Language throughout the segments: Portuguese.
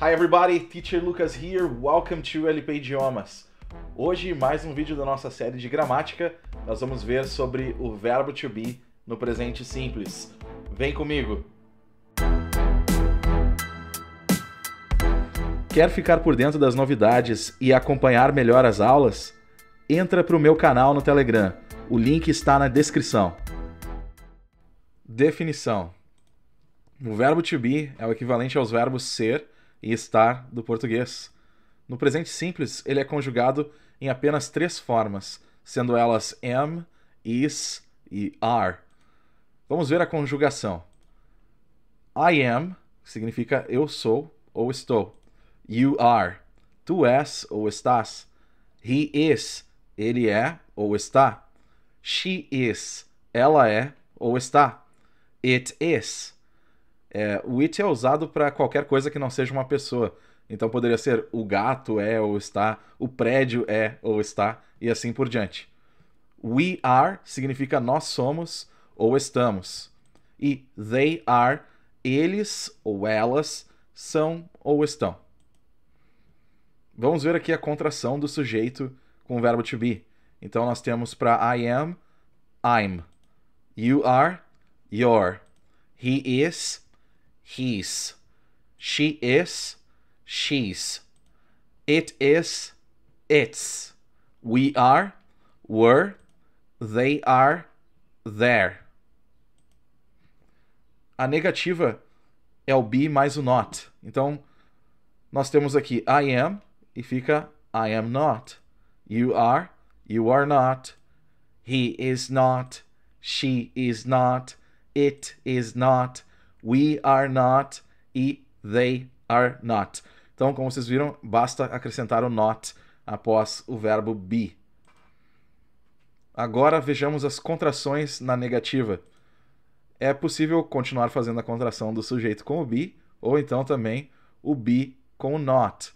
Hi everybody, Teacher Lucas here, welcome to LP Idiomas. Hoje, mais um vídeo da nossa série de gramática, nós vamos ver sobre o verbo to be no presente simples. Vem comigo! Quer ficar por dentro das novidades e acompanhar melhor as aulas? Entra para o meu canal no Telegram, o link está na descrição. Definição: O verbo to be é o equivalente aos verbos ser e estar do português. No presente simples, ele é conjugado em apenas três formas, sendo elas am, is e are. Vamos ver a conjugação. I am significa eu sou ou estou. You are, tu és ou estás. He is, ele é ou está. She is, ela é ou está. It is, é, o it é usado para qualquer coisa que não seja uma pessoa. Então poderia ser o gato é ou está, o prédio é ou está, e assim por diante. We are significa nós somos ou estamos. E they are, eles ou elas são ou estão. Vamos ver aqui a contração do sujeito com o verbo to be. Então nós temos para I am, I'm. You are, your. He is, he's. She is, she's. It is, it's. We are, were. They are, there. A negativa é o be mais o not. Então, nós temos aqui I am e fica I am not. You are, you are not. He is not, she is not, it is not, we are not e they are not. Então, como vocês viram, basta acrescentar o not após o verbo be. Agora vejamos as contrações na negativa. É possível continuar fazendo a contração do sujeito com o be, ou então também o be com o not.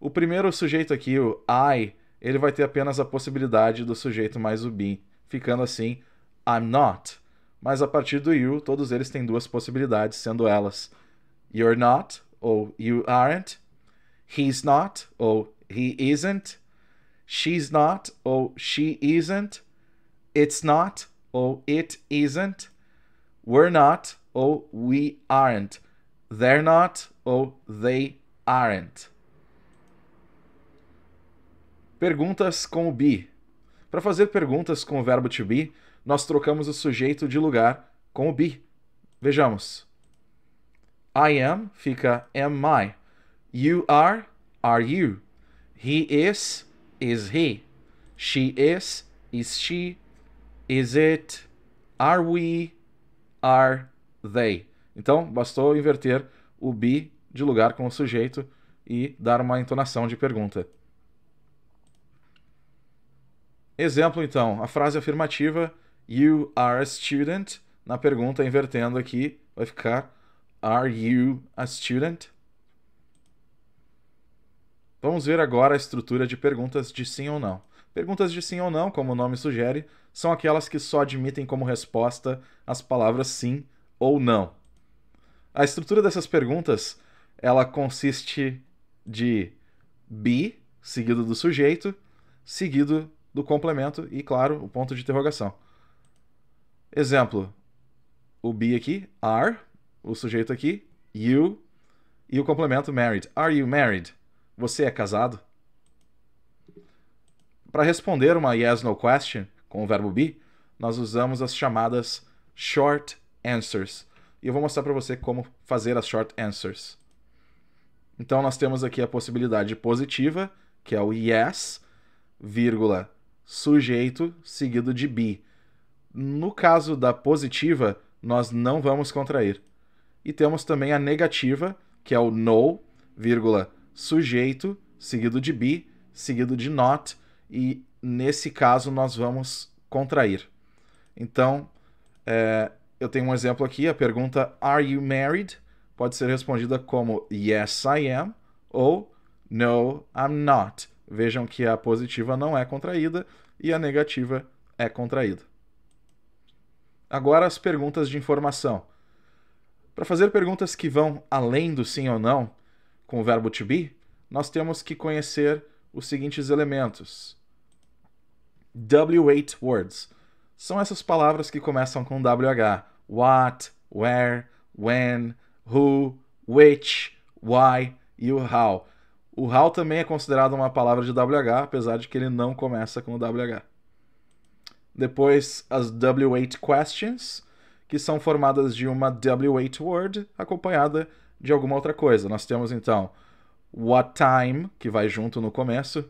O primeiro sujeito aqui, o I, ele vai ter apenas a possibilidade do sujeito mais o be, ficando assim, I'm not. Mas a partir do you, todos eles têm duas possibilidades, sendo elas you're not ou you aren't, he's not ou he isn't, she's not ou she isn't, it's not ou it isn't, we're not ou we aren't, they're not ou they aren't. Perguntas com o be. Para fazer perguntas com o verbo to be, nós trocamos o sujeito de lugar com o be. Vejamos. I am fica am I. You are, are you. He is, is he. She is, is she. Is it, are we, are they. Então, bastou inverter o be de lugar com o sujeito e dar uma entonação de pergunta. Exemplo, então, a frase afirmativa You are a student. Na pergunta, invertendo aqui, vai ficar Are you a student? Vamos ver agora a estrutura de perguntas de sim ou não. Perguntas de sim ou não, como o nome sugere, são aquelas que só admitem como resposta as palavras sim ou não. A estrutura dessas perguntas, ela consiste de be seguido do sujeito, seguido do complemento e, claro, o ponto de interrogação. Exemplo, o be aqui, are, o sujeito aqui, you, e o complemento married. Are you married? Você é casado? Para responder uma yes no question com o verbo be, nós usamos as chamadas short answers. E eu vou mostrar para você como fazer as short answers. Então nós temos aqui a possibilidade positiva, que é o yes, vírgula, sujeito seguido de be. No caso da positiva, nós não vamos contrair. E temos também a negativa, que é o no, vírgula, sujeito, seguido de be, seguido de not, e nesse caso nós vamos contrair. Então, é, eu tenho um exemplo aqui, a pergunta Are you married? pode ser respondida como Yes, I am ou No, I'm not. Vejam que a positiva não é contraída e a negativa é contraída. Agora as perguntas de informação. Para fazer perguntas que vão além do sim ou não com o verbo to be, nós temos que conhecer os seguintes elementos. W8 words. São essas palavras que começam com WH. What, where, when, who, which, why e o how. O how também é considerado uma palavra de WH, apesar de que ele não começa com o WH. Depois, as W8 Questions, que são formadas de uma W8 Word acompanhada de alguma outra coisa. Nós temos então What Time, que vai junto no começo,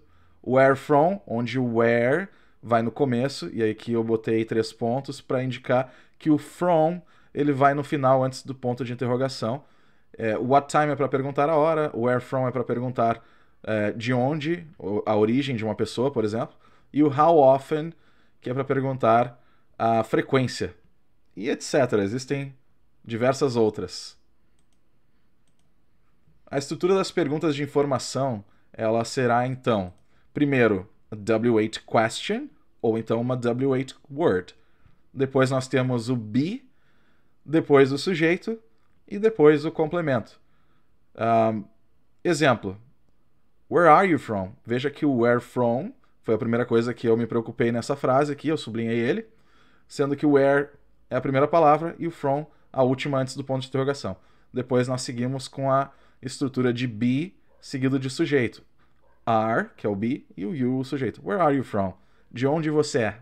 Where From, onde o Where vai no começo, e aqui eu botei três pontos para indicar que o From ele vai no final antes do ponto de interrogação. É, what time é para perguntar a hora, where from é para perguntar é, de onde, a origem de uma pessoa, por exemplo, e o how often que é para perguntar a frequência e etc. Existem diversas outras. A estrutura das perguntas de informação ela será então, primeiro, a W8 question ou então uma W8 word. Depois nós temos o be, depois o sujeito e depois o complemento. Um, exemplo: Where are you from? Veja que o where from foi a primeira coisa que eu me preocupei nessa frase aqui, eu sublinhei ele, sendo que o where é a primeira palavra e o from a última antes do ponto de interrogação. Depois nós seguimos com a estrutura de be seguido de sujeito. Are, que é o be, e o you, o sujeito. Where are you from? De onde você é?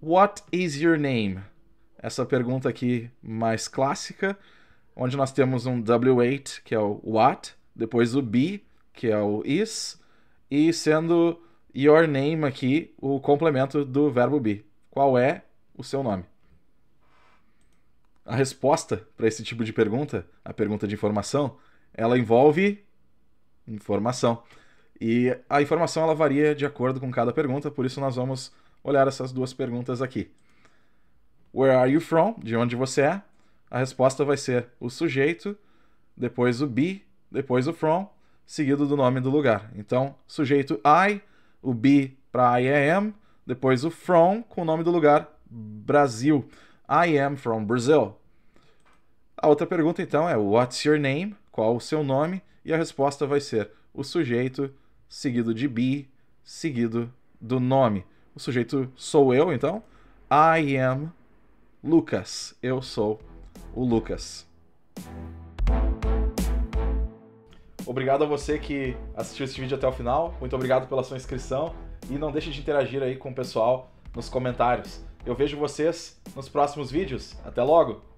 What is your name? Essa pergunta aqui mais clássica, onde nós temos um W8, que é o what, depois o be, que é o is, e sendo your name aqui o complemento do verbo be. Qual é o seu nome? A resposta para esse tipo de pergunta, a pergunta de informação, ela envolve informação. E a informação ela varia de acordo com cada pergunta, por isso nós vamos olhar essas duas perguntas aqui. Where are you from? De onde você é? A resposta vai ser o sujeito, depois o be, depois o from seguido do nome do lugar. Então, sujeito I, o be para I am, depois o from com o nome do lugar, Brasil. I am from Brazil. A outra pergunta então é what's your name? Qual o seu nome? E a resposta vai ser o sujeito seguido de be, seguido do nome. O sujeito sou eu, então. I am Lucas. Eu sou o Lucas. Obrigado a você que assistiu esse vídeo até o final. Muito obrigado pela sua inscrição. E não deixe de interagir aí com o pessoal nos comentários. Eu vejo vocês nos próximos vídeos. Até logo!